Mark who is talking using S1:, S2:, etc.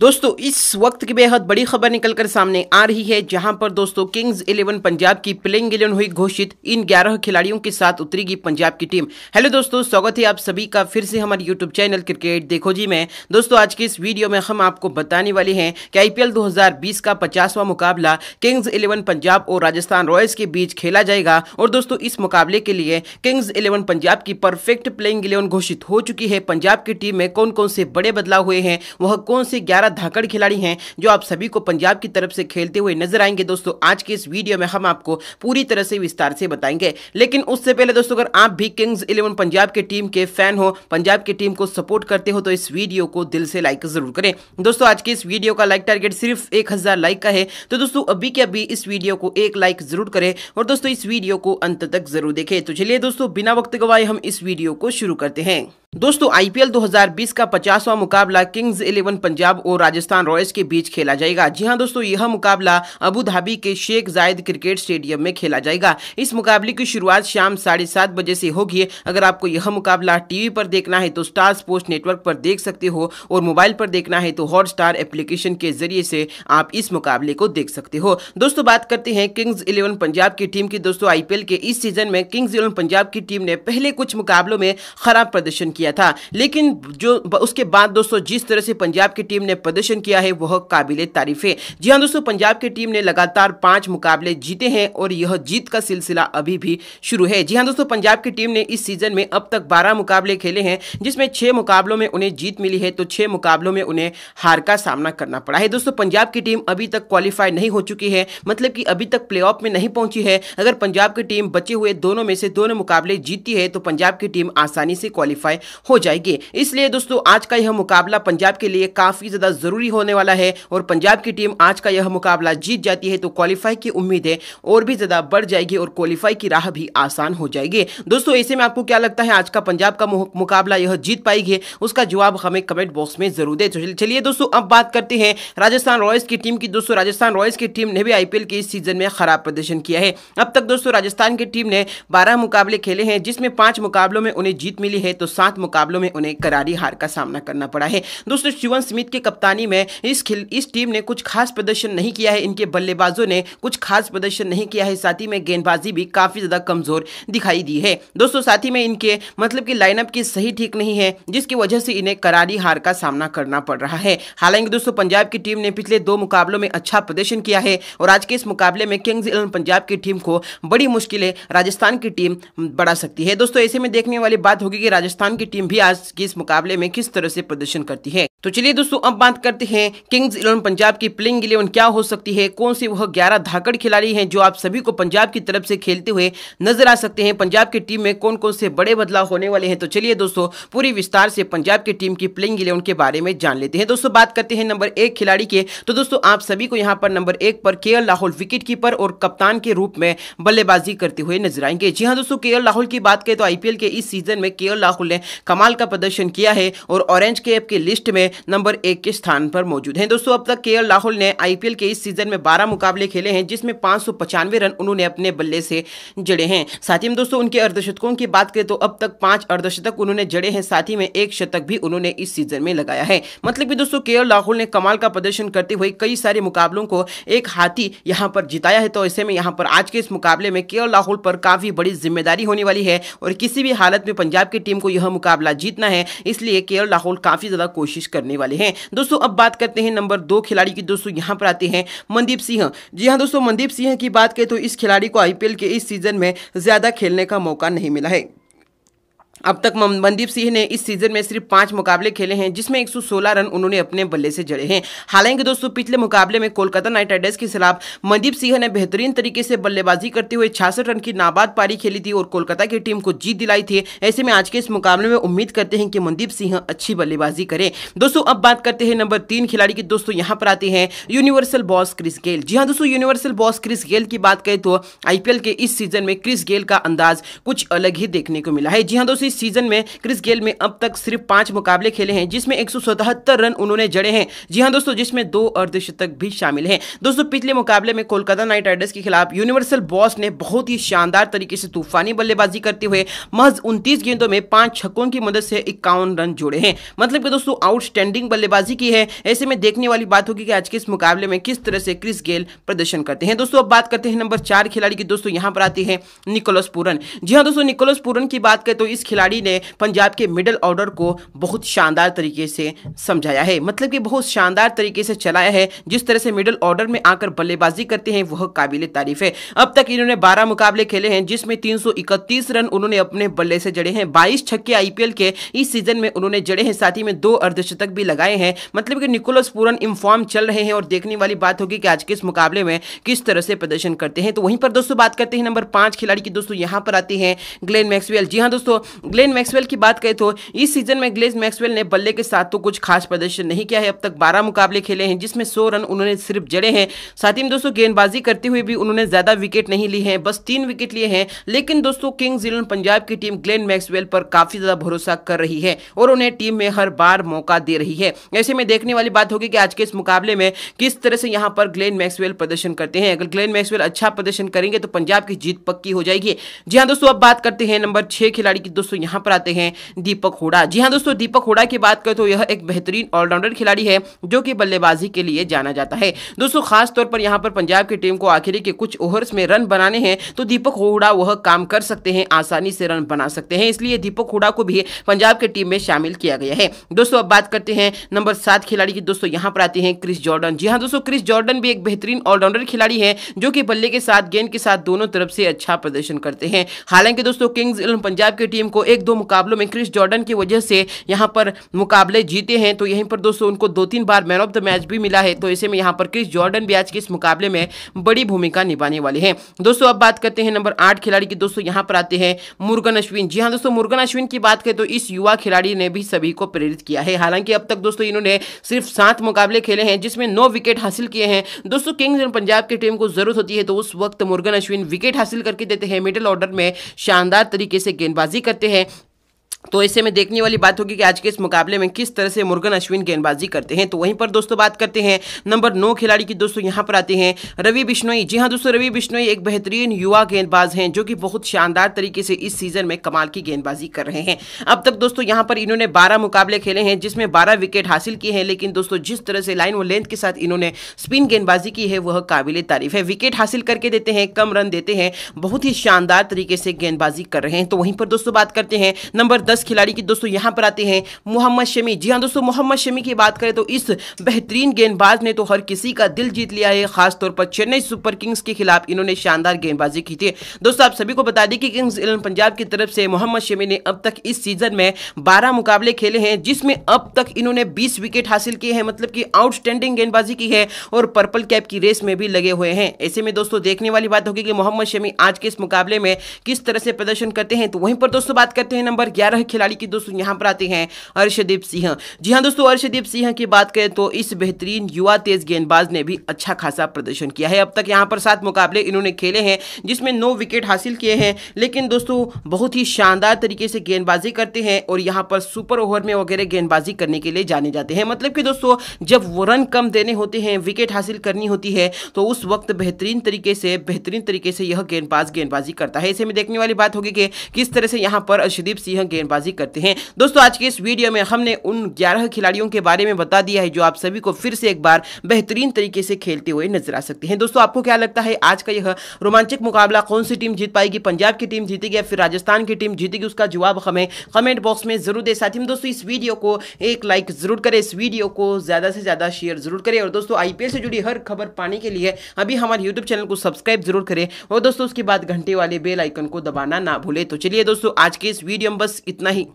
S1: दोस्तों इस वक्त की बेहद बड़ी खबर निकलकर सामने आ रही है जहां पर दोस्तों किंग्स इलेवन पंजाब की प्लेइंग इलेवन हुई घोषित इन 11 खिलाड़ियों के साथ उतरेगी पंजाब की टीम हेलो दोस्तों स्वागत है आप सभी का फिर से हमारे यूट्यूब चैनल क्रिकेट देखो जी में दोस्तों आज की इस वीडियो में हम आपको बताने वाले हैं कि आईपीएल 2020 का पचासवां मुकाबला किंग्स इलेवन पंजाब और राजस्थान रॉयल्स के बीच खेला जाएगा और दोस्तों इस मुकाबले के लिए किंग्स इलेवन पंजाब की परफेक्ट प्लेइंग इलेवन घोषित हो चुकी है पंजाब की टीम में कौन कौन से बड़े बदलाव हुए हैं वह कौन से ग्यारह धाकड़ खिलाड़ी हैं जो आप सभी को पंजाब की तरफ से खेलते हुए नजर आएंगे दोस्तों आज के इस वीडियो में हम आपको पूरी तरह से विस्तार से बताएंगे लेकिन उससे पहले दोस्तों अगर आप भी किंग्स इलेवन पंजाब के टीम के फैन हो पंजाब की टीम को सपोर्ट करते हो तो इस वीडियो को दिल से लाइक जरूर करें दोस्तों आज के इस वीडियो का लाइक टारगेट सिर्फ एक लाइक का है तो दोस्तों अभी के अभी इस वीडियो को एक लाइक जरूर करें और दोस्तों इस वीडियो को अंत तक जरूर देखें तो चलिए दोस्तों बिना वक्त गवाए हम इस वीडियो को शुरू करते हैं दोस्तों आईपीएल 2020 का 50वां मुकाबला किंग्स इलेवन पंजाब और राजस्थान रॉयल्स के बीच खेला जाएगा जी हाँ दोस्तों यह मुकाबला अबू धाबी के शेख जायद क्रिकेट स्टेडियम में खेला जाएगा इस मुकाबले की शुरुआत शाम साढ़े सात बजे से होगी अगर आपको यह मुकाबला टीवी पर देखना है तो स्टार स्पोर्ट्स नेटवर्क पर देख सकते हो और मोबाइल पर देखना है तो हॉट स्टार एप्लीकेशन के जरिए से आप इस मुकाबले को देख सकते हो दोस्तों बात करते हैं किंग्स इलेवन पंजाब की टीम की दोस्तों आईपीएल के इस सीजन में किंग्स इलेवन पंजाब की टीम ने पहले कुछ मुकाबलों में खराब प्रदर्शन किया किया था लेकिन जो उसके बाद दोस्तों जिस तरह से पंजाब की टीम ने प्रदर्शन किया है वह काबिले तारीफ है जी हाँ दोस्तों पंजाब की टीम ने लगातार पांच मुकाबले जीते हैं और यह जीत का सिलसिला अभी भी शुरू है जी हाँ दोस्तों पंजाब की टीम ने इस सीजन में अब तक बारह मुकाबले खेले हैं जिसमें छह मुकाबलों में उन्हें जीत मिली है तो छह मुकाबलों में उन्हें हार का सामना करना पड़ा है दोस्तों पंजाब की टीम अभी तक क्वालिफाई नहीं हो चुकी है मतलब कि अभी तक प्ले में नहीं पहुंची है अगर पंजाब की टीम बचे हुए दोनों में से दोनों मुकाबले जीतती है तो पंजाब की टीम आसानी से क्वालिफाई हो जाएगी इसलिए दोस्तों आज का यह मुकाबला पंजाब के लिए काफ़ी ज़्यादा ज़रूरी होने वाला है और पंजाब की टीम आज का यह मुकाबला जीत जाती है तो क्वालिफाई की उम्मीदें और भी ज़्यादा बढ़ जाएगी और क्वालिफाई की राह भी आसान हो जाएगी दोस्तों ऐसे में आपको क्या लगता है आज का पंजाब का मुकाबला यह जीत पाएगी उसका जवाब हमें कमेंट बॉक्स में ज़रूर दे तो चलिए दोस्तों अब बात करते हैं राजस्थान रॉयल्स की टीम की दोस्तों राजस्थान रॉयल्स की टीम ने भी आईपीएल के इस सीजन में खराब प्रदर्शन किया है अब तक दोस्तों राजस्थान की टीम ने बारह मुकाबले खेले हैं जिसमें पांच मुकाबलों में उन्हें जीत मिली है तो सात मुकाबलों में उन्हें करारी हार का सामना करना पड़ा है दोस्तों शिवन स्मिथ की कप्तानी में इस खिल इस टीम ने कुछ खास प्रदर्शन नहीं किया है इनके बल्लेबाजों ने कुछ खास प्रदर्शन नहीं किया है साथ ही में गेंदबाजी भी काफ़ी ज़्यादा कमज़ोर दिखाई दी है दोस्तों साथ ही में इनके मतलब की लाइनअप की सही ठीक नहीं है जिसकी वजह से इन्हें करारी हार का सामना करना पड़ रहा है हालांकि दोस्तों पंजाब की टीम ने पिछले दो मुकाबलों में अच्छा प्रदर्शन किया है और आज के इस मुकाबले में किंग्स इलेवन पंजाब की टीम को बड़ी मुश्किलें राजस्थान की टीम बढ़ा सकती है दोस्तों ऐसे में देखने वाली बात होगी कि राजस्थान की टीम भी आज के इस मुकाबले में किस तरह से प्रदर्शन करती है तो चलिए दोस्तों अब बात करते हैं किंग्स इलेवन पंजाब की प्लेइंग इलेवन क्या हो सकती है कौन से वह ग्यारह धाकड़ खिलाड़ी हैं जो आप सभी को पंजाब की तरफ से खेलते हुए नजर आ सकते हैं पंजाब की टीम में कौन कौन से बड़े बदलाव होने वाले हैं तो चलिए दोस्तों पूरी विस्तार से पंजाब की टीम की प्लेइंग इलेवन के बारे में जान लेते हैं दोस्तों बात करते हैं नंबर एक खिलाड़ी के तो दोस्तों आप सभी को यहाँ पर नंबर एक पर के राहुल विकेट कीपर और कप्तान के रूप में बल्लेबाजी करते हुए नजर आएंगे जी हाँ दोस्तों के राहुल की बात करें तो आईपीएल के इस सीजन में के राहुल ने कमाल का प्रदर्शन किया है और ऑरेंज के लिस्ट में नंबर एक के स्थान पर मौजूद हैं दोस्तों अब तक के राहुल ने आईपीएल के इस सीजन में 12 मुकाबले खेले हैं जिसमें पाँच रन उन्होंने अपने बल्ले से जड़े हैं साथ ही में दोस्तों उनके अर्धशतकों की बात करें तो अब तक पाँच अर्धशतक उन्होंने जड़े हैं साथ ही में एक शतक भी उन्होंने इस सीजन में लगाया है मतलब कि दोस्तों के राहुल ने कमाल का प्रदर्शन करते हुए कई सारे मुकाबलों को एक हाथी यहाँ पर जिताया है तो ऐसे में यहाँ पर आज के इस मुकाबले में के राहुल पर काफ़ी बड़ी जिम्मेदारी होने वाली है और किसी भी हालत में पंजाब की टीम को यह मुकाबला जीतना है इसलिए के राहुल काफ़ी ज़्यादा कोशिश कर करने वाले हैं दोस्तों अब बात करते हैं नंबर दो खिलाड़ी की दोस्तों यहाँ पर आते हैं मनदीप सिंह जी हाँ दोस्तों मनदीप सिंह की बात करें तो इस खिलाड़ी को आईपीएल के इस सीजन में ज़्यादा खेलने का मौका नहीं मिला है अब तक मनदीप सिंह ने इस सीजन में सिर्फ पांच मुकाबले खेले हैं जिसमें 116 रन उन्होंने अपने बल्ले से जड़े हैं हालांकि दोस्तों पिछले मुकाबले में कोलकाता नाइट राइडर्स के खिलाफ मनदीप सिंह ने बेहतरीन तरीके से बल्लेबाजी करते हुए छियासठ रन की नाबाद पारी खेली थी और कोलकाता की टीम को जीत दिलाई थी ऐसे में आज के इस मुकाबले में उम्मीद करते हैं कि मनदीप सिंह अच्छी बल्लेबाजी करें दोस्तों अब बात करते हैं नंबर तीन खिलाड़ी की दोस्तों यहाँ पर आते हैं यूनिवर्सल बॉस क्रिस गेल जी हाँ दोस्तों यूनिवर्सल बॉस क्रिस गेल की बात करें तो आईपीएल के इस सीजन में क्रिस गेल का अंदाज कुछ अलग ही देखने को मिला है जी हाँ दोस्तों इस सीजन में क्रिस गेल में अब तक सिर्फ पांच मुकाबले खेले हैं जिसमें एक रन उन्होंने जड़े हैं जी हाँ दोस्तों जिसमें दो अर्धशतक भी शामिल हैं दोस्तों पिछले मुकाबले में कोलकाता नाइट राइडर्स के खिलाफ यूनिवर्सल बॉस ने बहुत ही शानदार तरीके से तूफानी बल्लेबाजी करते हुए महज उनतीस गेंदों में पांच छक्कों की मदद से इक्यावन रन जोड़े हैं मतलब कि दोस्तों आउटस्टैंडिंग बल्लेबाजी की है ऐसे में देखने वाली बात होगी कि आज के इस मुकाबले में किस तरह से क्रिस गेल प्रदर्शन करते हैं दोस्तों अब बात करते हैं नंबर चार खिलाड़ी की दोस्तों यहां पर आती है निकोलस पूरन जी हाँ दोस्तों निकोलस पूरन की बात करें तो इस खिलाड़ी खिलाड़ी ने पंजाब के मिडल ऑर्डर को बहुत शानदार तरीके से समझाया है मतलब कि बहुत शानदार तरीके से चलाया है जिस तरह से मिडल ऑर्डर में आकर बल्लेबाजी करते हैं वह काबिल तारीफ है अब तक इन्होंने बारह मुकाबले खेले हैं जिसमें तीन रन उन्होंने अपने बल्ले से जड़े हैं बाईस छक्के आईपीएल के इस सीजन में उन्होंने जड़े हैं साथ ही में दो अर्धशतक भी लगाए हैं मतलब कि निकोलस पूरन इन्फॉर्म चल रहे हैं और देखने वाली बात होगी कि आज के इस मुकाबले में किस तरह से प्रदर्शन करते हैं तो वहीं पर दोस्तों बात करते हैं नंबर पांच खिलाड़ी की दोस्तों यहां पर आते हैं ग्लेन मैक्सवेल जी हाँ दोस्तों ग्लेन मैक्सवेल की बात करें तो इस सीजन में ग्लेन मैक्सवेल ने बल्ले के साथ तो कुछ खास प्रदर्शन नहीं किया है अब तक बारह मुकाबले खेले हैं जिसमें सौ रन उन्होंने सिर्फ जड़े हैं साथ ही दोस्तों गेंदबाजी करते हुए भी उन्होंने ज़्यादा विकेट नहीं ली हैं बस तीन विकेट लिए हैं लेकिन दोस्तों किंग्स इलेवन पंजाब की टीम ग्लेन मैक्सवेल पर काफ़ी ज़्यादा भरोसा कर रही है और उन्हें टीम में हर बार मौका दे रही है ऐसे में देखने वाली बात होगी कि आज के इस मुकाबले में किस तरह से यहाँ पर ग्लेन मैक्सवेल प्रदर्शन करते हैं अगर ग्लेन मैक्सवेल अच्छा प्रदर्शन करेंगे तो पंजाब की जीत पक्की हो जाएगी जी हाँ दोस्तों अब बात करते हैं नंबर छह खिलाड़ी की दोस्तों यहाँ पर आते हैं दीपक होड़ा जी हाँ दोस्तों दीपक होड़ा की बात करें तो यह एक बेहतरीन ऑलराउंडर खिलाड़ी है जो कि बल्लेबाजी के लिए जाना जाता है दोस्तों खासतौर पर यहाँ पर पंजाब की टीम को आखिरी के कुछ ओवर्स में रन बनाने हैं तो दीपक होड़ा वह काम कर सकते हैं आसानी से रन बना सकते हैं इसलिए दीपक होड़ा को भी पंजाब की टीम में शामिल किया गया है दोस्तों अब बात करते हैं नंबर सात खिलाड़ी की दोस्तों यहाँ पर आते हैं क्रिस जॉर्डन जी हाँ दोस्तों क्रिस जॉर्डन भी एक बेहतरीन ऑलराउंडर खिलाड़ी है जो कि बल्ले के साथ गेंद के साथ दोनों तरफ से अच्छा प्रदर्शन करते हैं हालांकि दोस्तों किंग्स इलेवन पंजाब की टीम को एक दो मुकाबलों में क्रिस जॉर्डन की वजह से यहाँ पर मुकाबले जीते हैं तो यहीं पर दोस्तों उनको दो तीन बार मैन ऑफ द मैच भी मिला है तो ऐसे में यहाँ पर क्रिस जॉर्डन भी आज के इस मुकाबले में बड़ी भूमिका निभाने वाले हैं दोस्तों अब बात करते हैं नंबर आठ खिलाड़ी की दोस्तों यहाँ पर आते हैं मुर्गन अश्विन जी हाँ दोस्तों मुर्गन अश्विन की बात करें तो इस युवा खिलाड़ी ने भी सभी को प्रेरित किया है हालांकि अब तक दोस्तों इन्होंने सिर्फ सात मुकाबले खेले हैं जिसमें नौ विकेट हासिल किए हैं दोस्तों किंग्स एंड पंजाब की टीम को जरूरत होती है तो उस वक्त मुर्गन अश्विन विकेट हासिल करके देते हैं मिडिल ऑर्डर में शानदार तरीके से गेंदबाजी करते हैं है तो ऐसे में देखने वाली बात होगी कि आज के इस मुकाबले में किस तरह से मुर्गन अश्विन गेंदबाजी करते हैं तो वहीं पर दोस्तों बात करते हैं नंबर नौ खिलाड़ी की दोस्तों यहाँ पर आते हैं रवि बिश्नोई जी हाँ दोस्तों रवि बिश्नोई एक बेहतरीन युवा गेंदबाज हैं जो कि बहुत शानदार तरीके से इस सीजन में कमाल की गेंदबाजी कर रहे हैं अब तक दोस्तों यहाँ पर इन्होंने बारह मुकाबले खेले हैं जिसमें बारह विकेट हासिल किए हैं लेकिन दोस्तों जिस तरह से लाइन व लेंथ के साथ इन्होंने स्पिन गेंदबाजी की है वह काबिल तारीफ है विकेट हासिल करके देते हैं कम रन देते हैं बहुत ही शानदार तरीके से गेंदबाजी कर रहे हैं तो वहीं पर दोस्तों बात करते हैं नंबर दस खिलाड़ी की दोस्तों यहां पर आते हैं मोहम्मद शमी जी हाँ दोस्तों मोहम्मद शमी की बात करें तो इस बेहतरीन गेंदबाज ने तो हर किसी का दिल जीत लिया है खासतौर पर चेन्नई सुपर किंग्स के खिलाफ इन्होंने शानदार गेंदबाजी की थी दोस्तों आप सभी को बता दें कि किंग्स इलेवन पंजाब की तरफ से मोहम्मद शमी ने अब तक इस सीजन में बारह मुकाबले खेले हैं जिसमें अब तक इन्होंने बीस विकेट हासिल किए हैं मतलब कि आउटस्टैंडिंग गेंदबाजी की है और पर्पल कैप की रेस में भी लगे हुए हैं ऐसे में दोस्तों देखने वाली बात होगी कि मोहम्मद शमी आज के इस मुकाबले में किस तरह से प्रदर्शन करते हैं तो वहीं पर दोस्तों बात करते हैं नंबर ग्यारह खिलाड़ी की दोस्तों यहाँ पर आते हैं अर्षदीप सिंह जी हाँ दोस्तों अर्षदीप सिंह की बात करें तो इस बेहतरीन युवा तेज गेंदबाज ने भी अच्छा खासा प्रदर्शन किया है अब तक यहाँ पर सात मुकाबले इन्होंने खेले हैं जिसमें नौ विकेट हासिल किए हैं लेकिन दोस्तों बहुत ही शानदार तरीके से गेंदबाजी करते हैं और यहाँ पर सुपर ओवर में वगैरह गेंदबाजी करने के लिए जाने जाते हैं मतलब कि दोस्तों जब वो रन कम देने होते हैं विकेट हासिल करनी होती है तो उस वक्त बेहतरीन तरीके से बेहतरीन तरीके से यह गेंदबाज गेंदबाजी करता है ऐसे में देखने वाली बात होगी कि किस तरह से यहाँ पर अर्षदीप सिंह गेंद गेंदबाजी करते हैं दोस्तों आज के इस वीडियो में हमने उन ग्यारह खिलाड़ियों के बारे में बता दिया है जो आप सभी को फिर से एक बार बेहतरीन तरीके से खेलते हुए नजर आ सकते हैं दोस्तों आपको क्या लगता है आज का यह रोमांचक मुकाबला कौन सी टीम जीत पाएगी पंजाब की टीम जीतेगी या फिर राजस्थान की टीम जीतेगी उसका जवाब हमें कमेंट बॉक्स में जरूर दे साथ ही दोस्तों इस वीडियो को एक लाइक जरूर करें इस वीडियो को ज्यादा से ज्यादा शेयर जरूर करें और दोस्तों आईपीएल से जुड़ी हर खबर पाने के लिए अभी हमारे यूट्यूब चैनल को सब्सक्राइब जरूर करें और दोस्तों उसके बाद घंटे वाले बेल आइकन को दबाना ना भूले तो चलिए दोस्तों आज के इस वीडियो में बस इतना नहीं